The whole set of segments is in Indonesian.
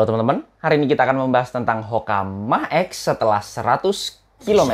Halo teman-teman, hari ini kita akan membahas tentang Hokama X setelah 100 km.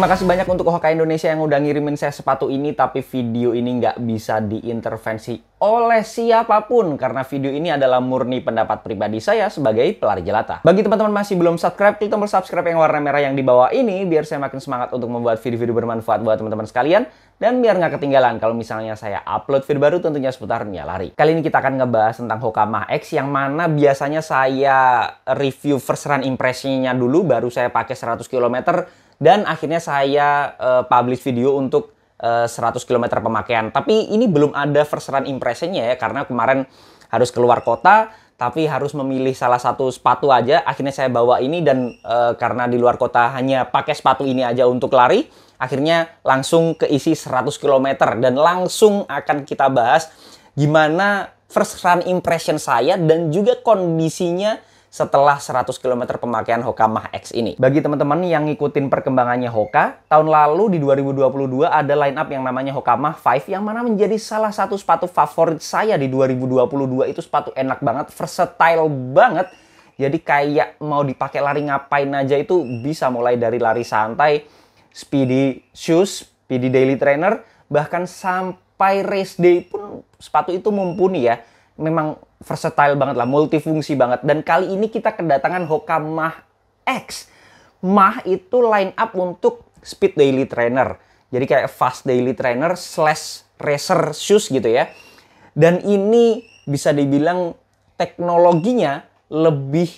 Terima kasih banyak untuk Hoka Indonesia yang udah ngirimin saya sepatu ini, tapi video ini nggak bisa diintervensi oleh siapapun, karena video ini adalah murni pendapat pribadi saya sebagai pelari jelata. Bagi teman-teman masih belum subscribe, klik tombol subscribe yang warna merah yang di bawah ini, biar saya makin semangat untuk membuat video-video bermanfaat buat teman-teman sekalian, dan biar nggak ketinggalan kalau misalnya saya upload video baru tentunya seputar dunia lari. Kali ini kita akan ngebahas tentang Hoka Mah X yang mana biasanya saya review first run impresinya dulu, baru saya pakai 100 km, dan akhirnya saya uh, publish video untuk uh, 100 km pemakaian. Tapi ini belum ada first run impressionnya ya karena kemarin harus keluar kota tapi harus memilih salah satu sepatu aja. Akhirnya saya bawa ini dan uh, karena di luar kota hanya pakai sepatu ini aja untuk lari, akhirnya langsung keisi 100 km dan langsung akan kita bahas gimana first run impression saya dan juga kondisinya setelah 100 km pemakaian Hoka Mach X ini. Bagi teman-teman yang ngikutin perkembangannya Hoka, tahun lalu di 2022 ada line up yang namanya Hoka Mach 5 yang mana menjadi salah satu sepatu favorit saya di 2022 itu sepatu enak banget, versatile banget. Jadi kayak mau dipakai lari ngapain aja itu bisa mulai dari lari santai, speedy shoes, speedy daily trainer, bahkan sampai race day pun sepatu itu mumpuni ya memang versatile banget lah, multifungsi banget. Dan kali ini kita kedatangan Hoka Mah X. Mah itu line up untuk speed daily trainer. Jadi kayak fast daily trainer slash racer shoes gitu ya. Dan ini bisa dibilang teknologinya lebih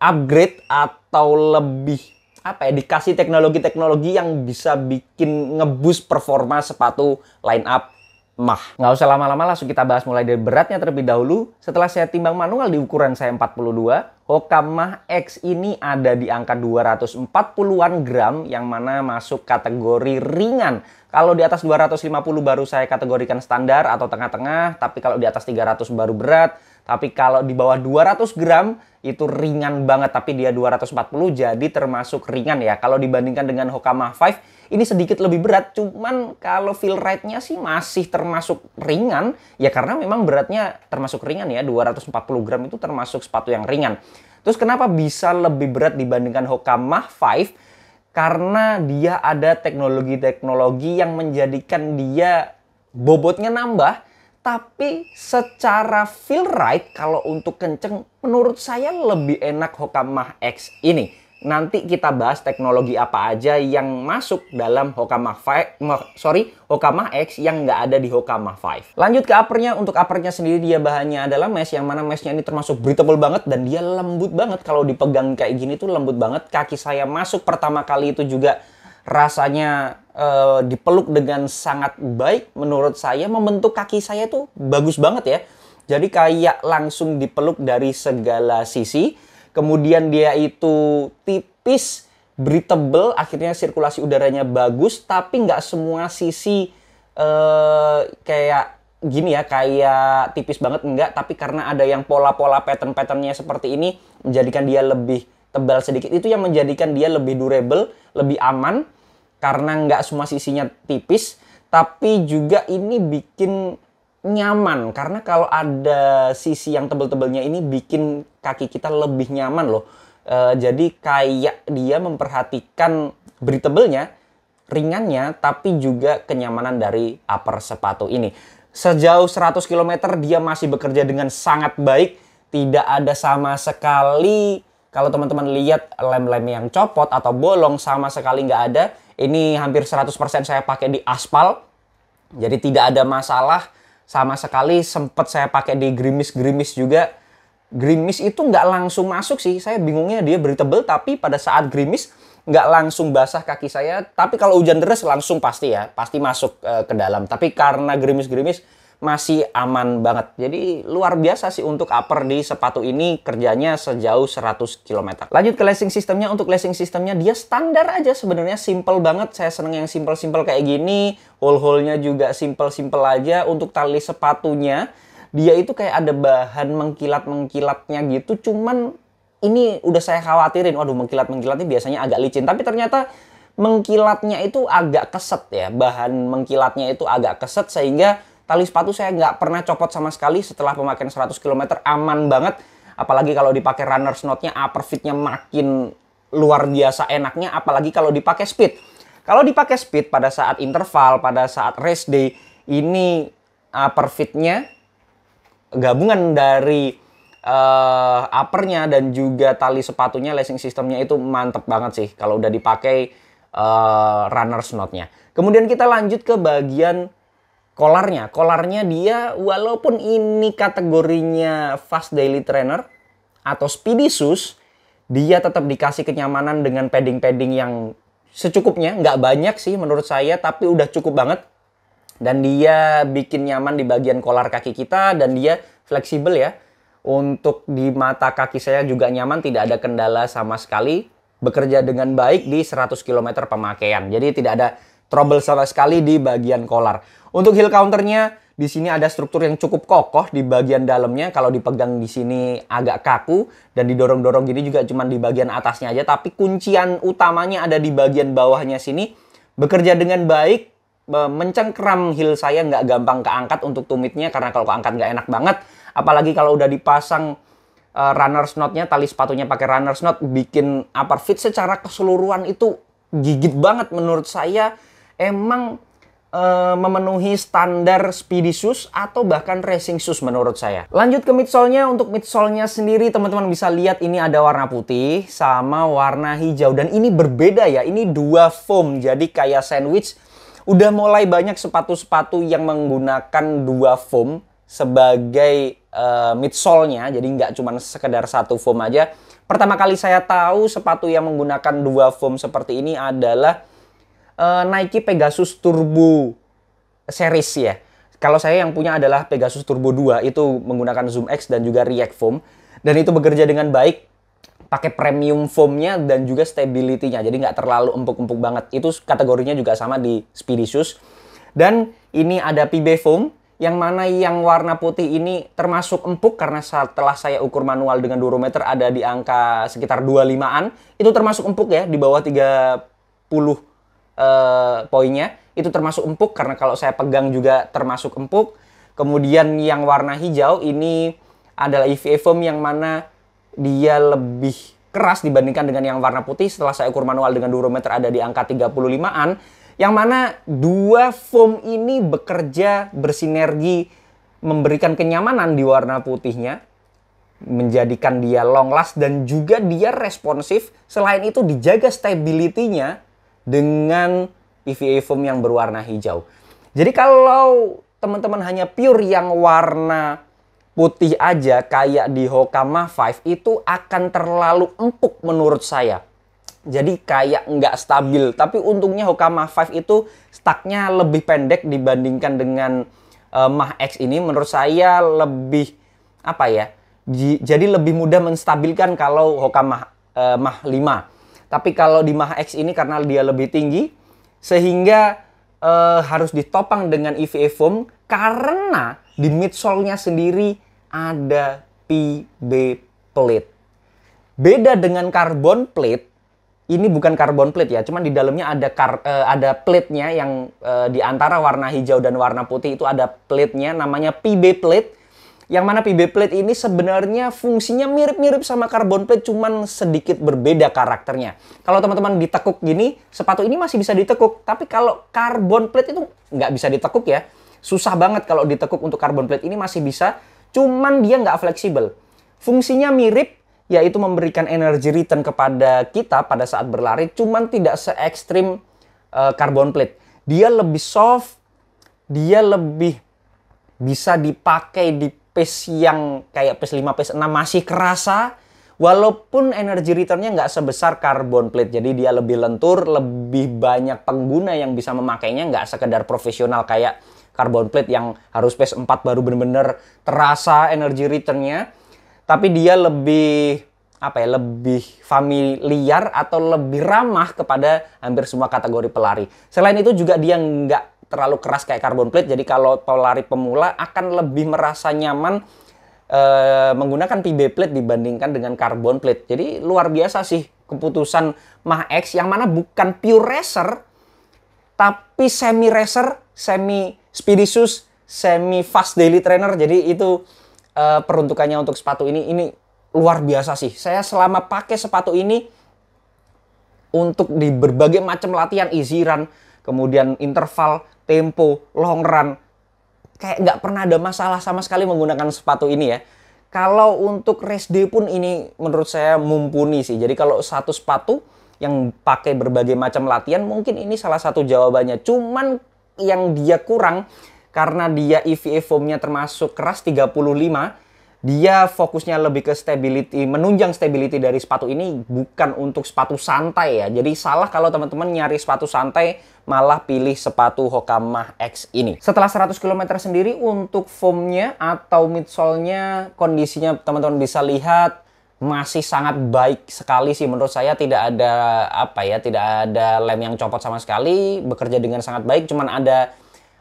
upgrade atau lebih apa ya dikasih teknologi-teknologi yang bisa bikin ngebus performa sepatu line up mah. Nggak usah lama-lama langsung kita bahas mulai dari beratnya terlebih dahulu. Setelah saya timbang manual di ukuran saya 42, Hoka Mah X ini ada di angka 240-an gram yang mana masuk kategori ringan. Kalau di atas 250 baru saya kategorikan standar atau tengah-tengah, tapi kalau di atas 300 baru berat, tapi kalau di bawah 200 gram itu ringan banget, tapi dia 240 jadi termasuk ringan ya. Kalau dibandingkan dengan Hoka Mah 5, ini sedikit lebih berat, cuman kalau feel ride nya sih masih termasuk ringan. Ya karena memang beratnya termasuk ringan ya, 240 gram itu termasuk sepatu yang ringan. Terus kenapa bisa lebih berat dibandingkan Hoka Mach 5? Karena dia ada teknologi-teknologi yang menjadikan dia bobotnya nambah, tapi secara feel right kalau untuk kenceng menurut saya lebih enak Hoka Mach X ini nanti kita bahas teknologi apa aja yang masuk dalam Hokama 5, sorry, Hokama X yang nggak ada di Hokama 5. Lanjut ke uppernya, untuk uppernya sendiri dia bahannya adalah mesh, yang mana meshnya ini termasuk breathable banget dan dia lembut banget. Kalau dipegang kayak gini tuh lembut banget, kaki saya masuk pertama kali itu juga rasanya uh, dipeluk dengan sangat baik menurut saya membentuk kaki saya tuh bagus banget ya jadi kayak langsung dipeluk dari segala sisi kemudian dia itu tipis, breathable, akhirnya sirkulasi udaranya bagus, tapi nggak semua sisi eh, kayak gini ya, kayak tipis banget enggak, tapi karena ada yang pola-pola pattern-patternnya seperti ini, menjadikan dia lebih tebal sedikit, itu yang menjadikan dia lebih durable, lebih aman, karena nggak semua sisinya tipis, tapi juga ini bikin nyaman karena kalau ada sisi yang tebel-tebelnya ini bikin kaki kita lebih nyaman loh. E, jadi kayak dia memperhatikan breathable-nya, ringannya tapi juga kenyamanan dari upper sepatu ini. Sejauh 100 km dia masih bekerja dengan sangat baik, tidak ada sama sekali kalau teman-teman lihat lem-lem yang copot atau bolong sama sekali nggak ada. Ini hampir 100% saya pakai di aspal. Jadi tidak ada masalah sama sekali sempat saya pakai di grimis-grimis juga Grimis itu nggak langsung masuk sih saya bingungnya dia breathable tapi pada saat grimis nggak langsung basah kaki saya tapi kalau hujan deras langsung pasti ya pasti masuk uh, ke dalam tapi karena grimis-grimis, masih aman banget. Jadi luar biasa sih untuk upper di sepatu ini kerjanya sejauh 100 km. Lanjut ke lacing sistemnya. Untuk lacing sistemnya dia standar aja sebenarnya simple banget. Saya seneng yang simple-simple kayak gini. Hole-hole-nya juga simple-simple aja. Untuk tali sepatunya dia itu kayak ada bahan mengkilat-mengkilatnya gitu. Cuman ini udah saya khawatirin. Waduh mengkilat-mengkilatnya biasanya agak licin. Tapi ternyata mengkilatnya itu agak keset ya. Bahan mengkilatnya itu agak keset sehingga Tali sepatu saya nggak pernah copot sama sekali setelah pemakaian 100 km aman banget. Apalagi kalau dipakai runner snoutnya upper fitnya makin luar biasa enaknya. Apalagi kalau dipakai speed. Kalau dipakai speed pada saat interval, pada saat race day, ini upper fitnya gabungan dari uh, uppernya dan juga tali sepatunya lacing sistemnya itu mantep banget sih kalau udah dipakai uh, eh, runner snoutnya. Kemudian kita lanjut ke bagian kolarnya. Kolarnya dia walaupun ini kategorinya fast daily trainer atau speedy shoes, dia tetap dikasih kenyamanan dengan padding-padding yang secukupnya. Nggak banyak sih menurut saya, tapi udah cukup banget. Dan dia bikin nyaman di bagian kolar kaki kita dan dia fleksibel ya. Untuk di mata kaki saya juga nyaman, tidak ada kendala sama sekali bekerja dengan baik di 100 km pemakaian. Jadi tidak ada trouble sama sekali di bagian kolar. Untuk heel counternya, di sini ada struktur yang cukup kokoh di bagian dalamnya. Kalau dipegang di sini agak kaku dan didorong-dorong gini juga cuma di bagian atasnya aja. Tapi kuncian utamanya ada di bagian bawahnya sini. Bekerja dengan baik, mencengkram heel saya nggak gampang keangkat untuk tumitnya karena kalau keangkat nggak enak banget. Apalagi kalau udah dipasang e, runner's knotnya, tali sepatunya pakai runner's knot, bikin upper fit secara keseluruhan itu gigit banget menurut saya. Emang Eh, memenuhi standar speedy shoes atau bahkan racing shoes menurut saya. Lanjut ke midsole-nya. Untuk midsole-nya sendiri teman-teman bisa lihat ini ada warna putih sama warna hijau. Dan ini berbeda ya. Ini dua foam. Jadi kayak sandwich. Udah mulai banyak sepatu-sepatu yang menggunakan dua foam sebagai uh, eh, midsole-nya. Jadi nggak cuma sekedar satu foam aja. Pertama kali saya tahu sepatu yang menggunakan dua foam seperti ini adalah uh, Nike Pegasus Turbo series ya. Kalau saya yang punya adalah Pegasus Turbo 2 itu menggunakan Zoom X dan juga React Foam dan itu bekerja dengan baik pakai premium foamnya dan juga stability-nya jadi nggak terlalu empuk-empuk banget itu kategorinya juga sama di Spiritus. dan ini ada PB foam yang mana yang warna putih ini termasuk empuk karena setelah saya ukur manual dengan durometer ada di angka sekitar 25-an itu termasuk empuk ya di bawah 30 Eh, poinnya itu termasuk empuk karena kalau saya pegang juga termasuk empuk. Kemudian yang warna hijau ini adalah EVA foam yang mana dia lebih keras dibandingkan dengan yang warna putih. Setelah saya ukur manual dengan durometer ada di angka 35-an. Yang mana dua foam ini bekerja bersinergi memberikan kenyamanan di warna putihnya menjadikan dia long last dan juga dia responsif. Selain itu dijaga stability-nya dengan EVA foam yang berwarna hijau. Jadi kalau teman-teman hanya pure yang warna putih aja kayak di Hokama 5 itu akan terlalu empuk menurut saya. Jadi kayak nggak stabil. Tapi untungnya Hokama 5 itu staknya lebih pendek dibandingkan dengan uh, Mah X ini. Menurut saya lebih apa ya? Jadi lebih mudah menstabilkan kalau Hokama uh, eh, Mah 5. Tapi kalau di Maha X ini karena dia lebih tinggi, sehingga uh, harus ditopang dengan EVA foam karena di midsole-nya sendiri ada PB plate. Beda dengan carbon plate, ini bukan carbon plate ya, cuman di dalamnya ada kar, uh, eh, ada plate-nya yang uh, di antara warna hijau dan warna putih itu ada plate-nya namanya PB plate yang mana PB plate ini sebenarnya fungsinya mirip-mirip sama carbon plate cuman sedikit berbeda karakternya. Kalau teman-teman ditekuk gini, sepatu ini masih bisa ditekuk. Tapi kalau carbon plate itu nggak bisa ditekuk ya. Susah banget kalau ditekuk untuk carbon plate ini masih bisa. Cuman dia nggak fleksibel. Fungsinya mirip, yaitu memberikan energi return kepada kita pada saat berlari, cuman tidak se ekstrim uh, carbon plate. Dia lebih soft, dia lebih bisa dipakai di pace yang kayak pace 5, pace 6 masih kerasa walaupun energi returnnya nggak sebesar carbon plate jadi dia lebih lentur lebih banyak pengguna yang bisa memakainya nggak sekedar profesional kayak carbon plate yang harus pace 4 baru bener-bener terasa energi returnnya tapi dia lebih apa ya lebih familiar atau lebih ramah kepada hampir semua kategori pelari selain itu juga dia nggak terlalu keras kayak carbon plate jadi kalau pelari pemula akan lebih merasa nyaman e, menggunakan PB plate dibandingkan dengan carbon plate jadi luar biasa sih keputusan Mah X yang mana bukan pure racer tapi semi racer semi shoes, semi fast daily trainer jadi itu e, peruntukannya untuk sepatu ini ini luar biasa sih saya selama pakai sepatu ini untuk di berbagai macam latihan easy run kemudian interval, tempo, long run. Kayak nggak pernah ada masalah sama sekali menggunakan sepatu ini ya. Kalau untuk race day pun ini menurut saya mumpuni sih. Jadi kalau satu sepatu yang pakai berbagai macam latihan mungkin ini salah satu jawabannya. Cuman yang dia kurang karena dia EVA foamnya termasuk keras 35 dia fokusnya lebih ke stability, menunjang stability dari sepatu ini bukan untuk sepatu santai ya. Jadi salah kalau teman-teman nyari sepatu santai malah pilih sepatu Hokamah X ini. Setelah 100 km sendiri untuk foamnya atau midsole-nya kondisinya teman-teman bisa lihat masih sangat baik sekali sih menurut saya tidak ada apa ya tidak ada lem yang copot sama sekali bekerja dengan sangat baik cuman ada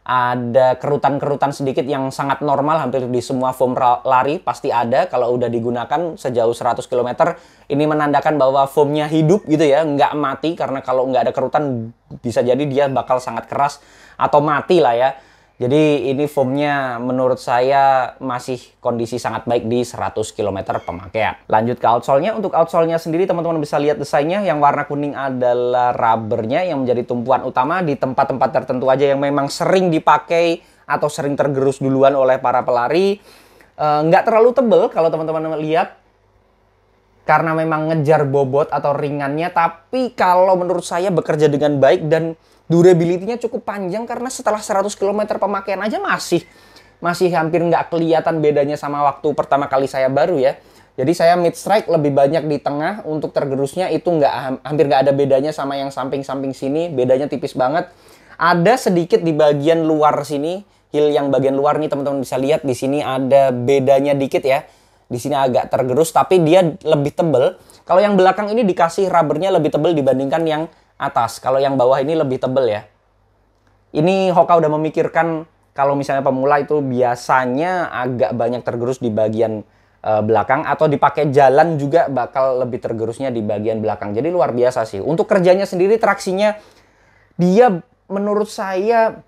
ada kerutan-kerutan sedikit yang sangat normal hampir di semua foam lari pasti ada kalau udah digunakan sejauh 100 km ini menandakan bahwa foamnya hidup gitu ya nggak mati karena kalau nggak ada kerutan bisa jadi dia bakal sangat keras atau mati lah ya jadi ini foamnya menurut saya masih kondisi sangat baik di 100 km pemakaian. Lanjut ke outsole-nya. Untuk outsole-nya sendiri teman-teman bisa lihat desainnya. Yang warna kuning adalah rubbernya yang menjadi tumpuan utama di tempat-tempat tertentu aja yang memang sering dipakai atau sering tergerus duluan oleh para pelari. E, terlalu tebel kalau teman-teman lihat karena memang ngejar bobot atau ringannya tapi kalau menurut saya bekerja dengan baik dan durability-nya cukup panjang karena setelah 100 km pemakaian aja masih masih hampir nggak kelihatan bedanya sama waktu pertama kali saya baru ya. Jadi saya mid strike lebih banyak di tengah untuk tergerusnya itu nggak hampir nggak ada bedanya sama yang samping-samping sini bedanya tipis banget. Ada sedikit di bagian luar sini heel yang bagian luar nih teman-teman bisa lihat di sini ada bedanya dikit ya di sini agak tergerus tapi dia lebih tebel. Kalau yang belakang ini dikasih rubbernya lebih tebel dibandingkan yang atas. Kalau yang bawah ini lebih tebel ya. Ini Hoka udah memikirkan kalau misalnya pemula itu biasanya agak banyak tergerus di bagian uh, belakang atau dipakai jalan juga bakal lebih tergerusnya di bagian belakang. Jadi luar biasa sih. Untuk kerjanya sendiri traksinya dia menurut saya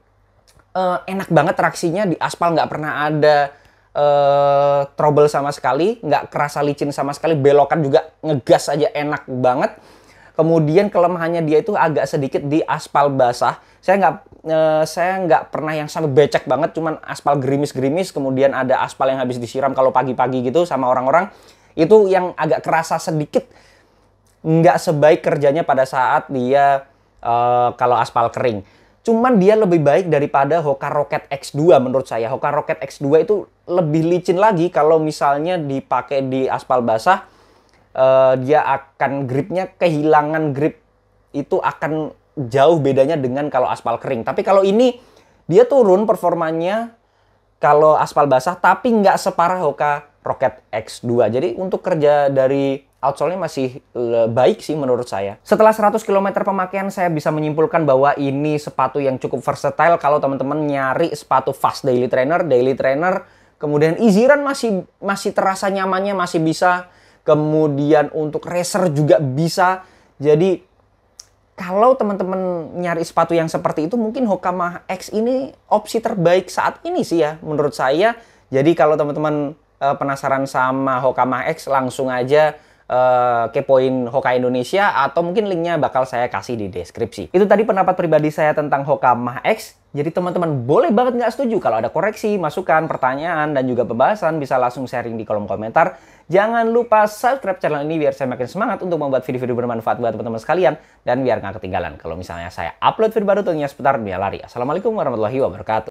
uh, enak banget traksinya di aspal nggak pernah ada uh, trouble sama sekali, nggak kerasa licin sama sekali, belokan juga ngegas aja enak banget. Kemudian kelemahannya dia itu agak sedikit di aspal basah. Saya nggak eh, saya nggak pernah yang sampai becek banget, cuman aspal gerimis-gerimis. Kemudian ada aspal yang habis disiram kalau pagi-pagi gitu sama orang-orang. Itu yang agak kerasa sedikit nggak sebaik kerjanya pada saat dia eh, kalau aspal kering. Cuman dia lebih baik daripada Hoka Rocket X2 menurut saya. Hoka Rocket X2 itu lebih licin lagi kalau misalnya dipakai di aspal basah uh, dia akan gripnya kehilangan grip itu akan jauh bedanya dengan kalau aspal kering tapi kalau ini dia turun performanya kalau aspal basah tapi nggak separah Hoka Rocket X2 jadi untuk kerja dari outsole-nya masih eh, baik sih menurut saya. Setelah 100 km pemakaian saya bisa menyimpulkan bahwa ini sepatu yang cukup versatile kalau teman-teman nyari sepatu fast daily trainer, daily trainer Kemudian Iziran masih masih terasa nyamannya masih bisa. Kemudian untuk racer juga bisa. Jadi kalau teman-teman nyari sepatu yang seperti itu mungkin Hokama X ini opsi terbaik saat ini sih ya menurut saya. Jadi kalau teman-teman eh, penasaran sama Hokama X langsung aja uh, kepoin Hoka Indonesia atau mungkin linknya bakal saya kasih di deskripsi. Itu tadi pendapat pribadi saya tentang Hoka Mah X. Jadi teman-teman boleh banget nggak setuju kalau ada koreksi, masukan, pertanyaan, dan juga pembahasan bisa langsung sharing di kolom komentar. Jangan lupa subscribe channel ini biar saya makin semangat untuk membuat video-video bermanfaat buat teman-teman sekalian. Dan biar nggak ketinggalan kalau misalnya saya upload video baru tentunya seputar dunia lari. Assalamualaikum warahmatullahi wabarakatuh.